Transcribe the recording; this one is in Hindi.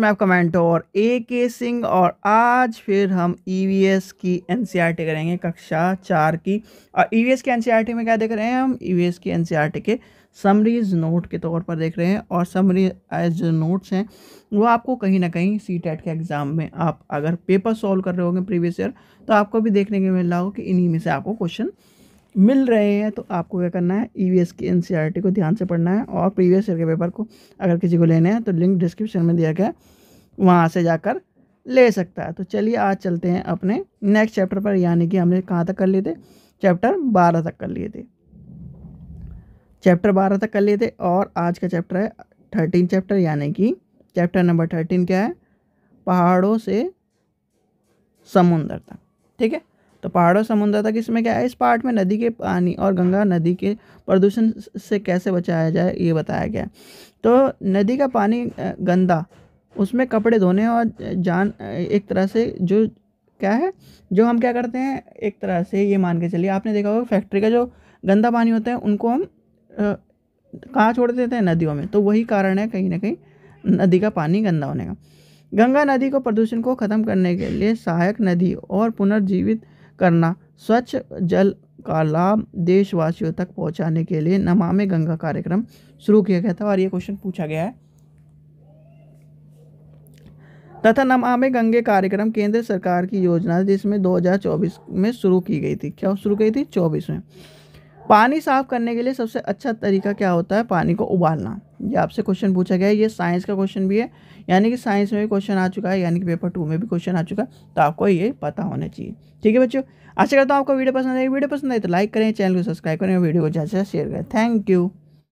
मैं आपका मेंटोर ए के सिंह और आज फिर हम ई e की एन e करेंगे कक्षा चार की और ई e की एन में क्या देख रहे हैं हम ई की एन के समरीज नोट के तौर पर देख रहे हैं और समरीज जो नोट्स हैं वो आपको कहीं ना कहीं सी टेट के एग्ज़ाम में आप अगर पेपर सॉल्व कर रहे होंगे प्रीवियस ईयर तो आपको भी देखने को मिल रहा हो कि इन्हीं में से आपको क्वेश्चन मिल रहे हैं तो आपको क्या करना है ई e की एन e को ध्यान से पढ़ना है और प्रीवियस ईयर के पेपर को अगर किसी को लेना है तो लिंक डिस्क्रिप्शन में दिया गया वहाँ से जाकर ले सकता है तो चलिए आज चलते हैं अपने नेक्स्ट चैप्टर पर यानी कि हमने कहाँ तक कर लिए थे चैप्टर बारह तक कर लिए थे चैप्टर बारह तक कर लिए थे और आज का चैप्टर है थर्टीन चैप्टर यानी कि चैप्टर नंबर थर्टीन क्या है पहाड़ों से समुंदर तक ठीक है तो पहाड़ों समुद्र तक इसमें क्या है इस पार्ट में नदी के पानी और गंगा नदी के प्रदूषण से कैसे बचाया जाए ये बताया गया तो नदी का पानी गंदा उसमें कपड़े धोने और जान एक तरह से जो क्या है जो हम क्या करते हैं एक तरह से ये मान के चलिए आपने देखा होगा फैक्ट्री का जो गंदा पानी होता है उनको हम कहाँ छोड़ देते हैं नदियों में तो वही कारण है कहीं ना कहीं नदी का पानी गंदा होने का गंगा नदी को प्रदूषण को ख़त्म करने के लिए सहायक नदी और पुनर्जीवित करना स्वच्छ जल का लाभ देशवासियों तक पहुंचाने के लिए नमामि गंगा कार्यक्रम शुरू किया गया था और ये क्वेश्चन पूछा गया है तथा नमामि गंगे कार्यक्रम केंद्र सरकार की योजना जिसमें 2024 में शुरू की गई थी क्या शुरू की थी 24 में पानी साफ़ करने के लिए सबसे अच्छा तरीका क्या होता है पानी को उबालना ये आपसे क्वेश्चन पूछा गया है ये साइंस का क्वेश्चन भी है यानी कि साइंस में भी क्वेश्चन आ चुका है यानी कि पेपर टू में भी क्वेश्चन आ चुका है तो आपको ये पता होना चाहिए ठीक है बच्चों आशा करता हूँ आपको वीडियो पसंद आई वीडियो पसंद आई तो लाइक करें चैनल को सब्सक्राइब करें वीडियो को ज़्यादा से शेयर करें थैंक यू